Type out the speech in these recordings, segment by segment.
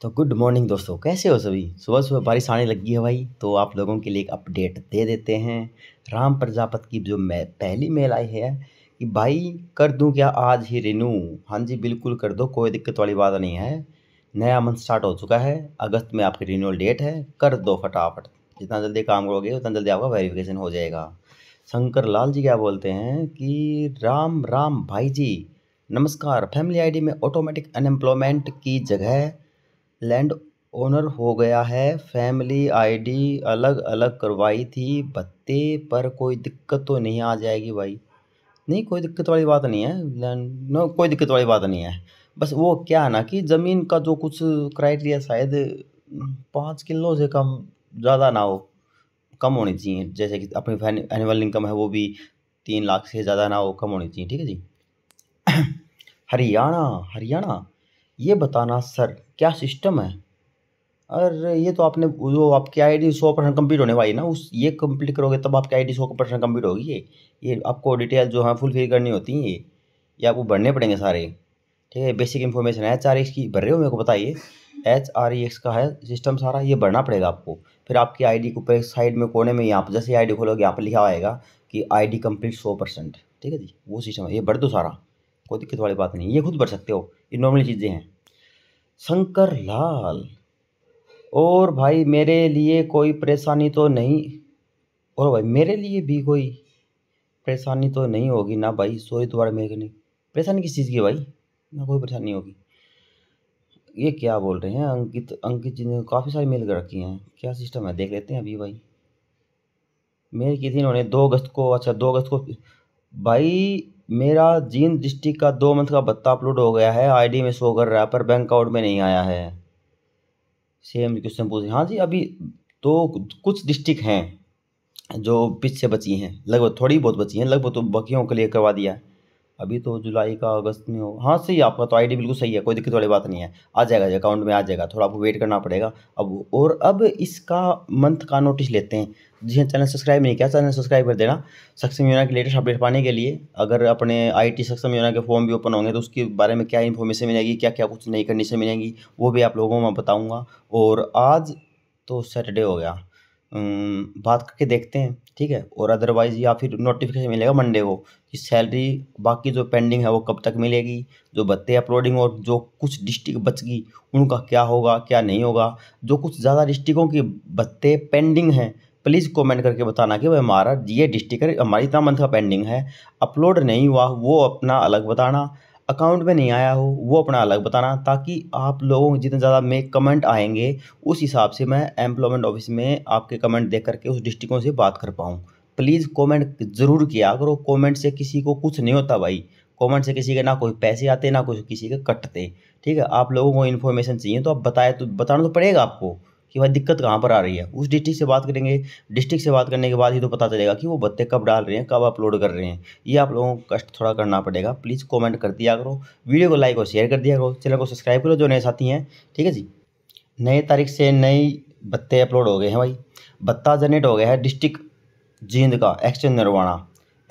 तो good morning दोस्तों कैसे हो सभी सुबह सुबह बारिश आने लगी है भाई तो आप लोगों के लिए एक अपडेट दे देते हैं राम प्रजापत की जो मैं पहली मेल आई है कि भाई कर दूं क्या आज ही रिन्यू हाँ जी बिल्कुल कर दो कोई दिक्कत वाली बात नहीं है नया मंथ स्टार्ट हो चुका है अगस्त में आपकी रिन्यूअल डेट है कर दो फटाफट जितना जल्दी काम करोगे उतना जल्दी आपका वेरिफिकेशन हो जाएगा शंकर लाल जी क्या बोलते हैं कि राम राम भाई जी नमस्कार फैमिली आईडी में ऑटोमेटिक अनएम्प्लॉयमेंट की जगह लैंड ओनर हो गया है फैमिली आई डी अलग अलग करवाई थी भत्ते पर कोई दिक्कत तो नहीं आ जाएगी भाई नहीं कोई दिक्कत वाली बात नहीं है लैंड नो कोई दिक्कत वाली बात नहीं है बस वो क्या है ना कि ज़मीन का जो कुछ क्राइटेरिया शायद पाँच किलो से कम ज़्यादा ना हो कम होनी चाहिए जैसे कि अपनी एनुअल इनकम है वो भी तीन लाख से ज़्यादा ना हो कम होनी चाहिए ठीक है जी हरियाणा हरियाणा ये बताना सर क्या सिस्टम है अरे ये तो आपने जो आपकी आईडी सौ परसेंट कम्प्लीट होने वाली ना उस ये कम्प्लीट करोगे तब आपकी आईडी सौ परसेंट कम्प्लीट होगी ये ये आपको डिटेल जो है फुल फिल करनी होती हैं ये ये आपको भरने पड़ेंगे सारे ठीक है बेसिक इन्फॉर्मेशन है एच आर एक्स की भर रहे हो मेरे को बताइए एच आर ई एक्स का है सिस्टम सारा ये भरना पड़ेगा आपको फिर आपकी डी के ऊपर साइड में कोने में यहाँ पर जैसे आई डी खोलोगे यहाँ पर लिखा आएगा कि आई डी कम्प्लीट सौ परसेंट ठीक है जी वो सिस्टम है ये भर दो सारा कोई दिक्कत वाली बात नहीं ये खुद भर सकते हो ये नॉर्मल चीज़ें हैं शंकर लाल और भाई मेरे लिए कोई परेशानी तो नहीं और भाई मेरे लिए भी कोई परेशानी तो नहीं होगी ना भाई सॉरी दोबारा तो मेरे नहीं परेशानी किस चीज़ की भाई ना कोई परेशानी होगी ये क्या बोल रहे हैं अंकित अंकित जी ने काफ़ी सारी मेल कर रखी हैं क्या सिस्टम है देख लेते हैं अभी भाई मेल की थी इन्होंने दो अगस्त को अच्छा दो अगस्त को भाई मेरा जींद डिस्ट्रिक्ट का दो मंथ का भत्ता अपलोड हो गया है आईडी में शो कर रहा है पर बैंक अकाउंट में नहीं आया है सेम क्वेश्चन पूछ हाँ जी अभी तो कुछ डिस्ट्रिक्ट हैं जो पीछे बची हैं लगभग थोड़ी बहुत बची हैं लगभग तो बाकियों के लिए करवा दिया है अभी तो जुलाई का अगस्त में हो हाँ सही आपका तो आईडी बिल्कुल सही है कोई दिक्कत वाली बात नहीं है आ जाएगा अकाउंट में आ जाएगा थोड़ा आपको वेट करना पड़ेगा अब और अब इसका मंथ का नोटिस लेते हैं जी चैनल हाँ, सब्सक्राइब नहीं किया चैनल सब्सक्राइब कर देना सक्षम योजना के लेटेस्ट अपडेट पाने के लिए अगर अपने आई सक्षम योजना के फॉर्म भी ओपन होंगे तो उसके बारे में क्या इन्फॉर्मेशन मिलेगी क्या क्या कुछ नई कंडीशन मिलेगी वो भी आप लोगों को मैं बताऊँगा और आज तो सैटरडे हो गया बात करके देखते हैं ठीक है और अदरवाइज़ या फिर नोटिफिकेशन मिलेगा मंडे को कि सैलरी बाकी जो पेंडिंग है वो कब तक मिलेगी जो भत्ते अपलोडिंग और जो कुछ डिस्ट्रिक्ट बच गई उनका क्या होगा क्या नहीं होगा जो कुछ ज़्यादा डिस्ट्रिक्टों की भत्ते पेंडिंग हैं प्लीज़ कमेंट करके बताना कि भाई हमारा ये डिस्ट्रिक्ट हमारी इतना मंथ का पेंडिंग है अपलोड नहीं हुआ वो अपना अलग बताना अकाउंट में नहीं आया हो वो अपना अलग बताना ताकि आप लोगों के जितने ज़्यादा में कमेंट आएंगे उस हिसाब से मैं एम्प्लॉयमेंट ऑफिस में आपके कमेंट देख करके उस डिस्ट्रिक्टों से बात कर पाऊँ प्लीज़ कमेंट ज़रूर किया करो कमेंट से किसी को कुछ नहीं होता भाई कमेंट से किसी के ना कोई पैसे आते ना कोई किसी के कटते ठीक है आप लोगों को इन्फॉर्मेशन चाहिए तो आप बताए तो बताना तो पड़ेगा आपको कि भाई दिक्कत कहाँ पर आ रही है उस डिस्ट्रिक्ट से बात करेंगे डिस्ट्रिक्ट से बात करने के बाद ही तो पता चलेगा कि वो बत्ते कब डाल रहे हैं कब अपलोड कर रहे हैं ये आप लोगों को कष्ट थोड़ा करना पड़ेगा प्लीज़ कॉमेंट कर दिया करो वीडियो को लाइक और शेयर कर दिया करो चैनल को सब्सक्राइब करो जो नए साथी हैं ठीक है जी नए तारीख से नई बत्ते अपलोड हो गए हैं भाई बत्ता जनरेट हो गया है डिस्ट्रिक्ट जींद का एक्सचेंज निर्वाणा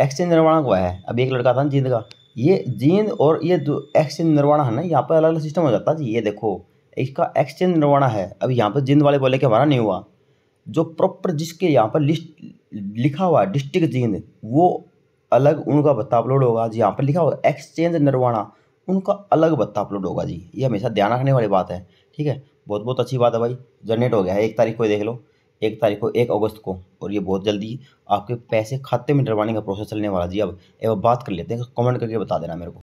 एक्सचेंज निर्वाणा हुआ है अब एक लड़का था जींद का ये जींद और ये एक्सचेंज निर्वाणा है ना यहाँ पर अलग अलग सिस्टम हो जाता है जी ये देखो इसका एक्सचेंज निर्वाणा है अब यहाँ पर जिंद वाले बोले कि हमारा नहीं हुआ जो प्रॉपर जिसके यहाँ पर लिस्ट लिखा हुआ है डिस्ट्रिक्ट जींद वो अलग उनका भत्ता अपलोड होगा जी यहाँ पर लिखा होगा एक्सचेंज निर्वाणा उनका अलग भत्ता अपलोड होगा जी ये हमेशा ध्यान रखने वाली बात है ठीक है बहुत बहुत अच्छी बात है भाई जनरेट हो गया है एक तारीख को देख लो एक तारीख को एक अगस्त को और ये बहुत जल्दी आपके पैसे खाते में डरवाने का प्रोसेस चलने वाला जी अब एक बात कर लेते हैं कमेंट करके बता देना मेरे को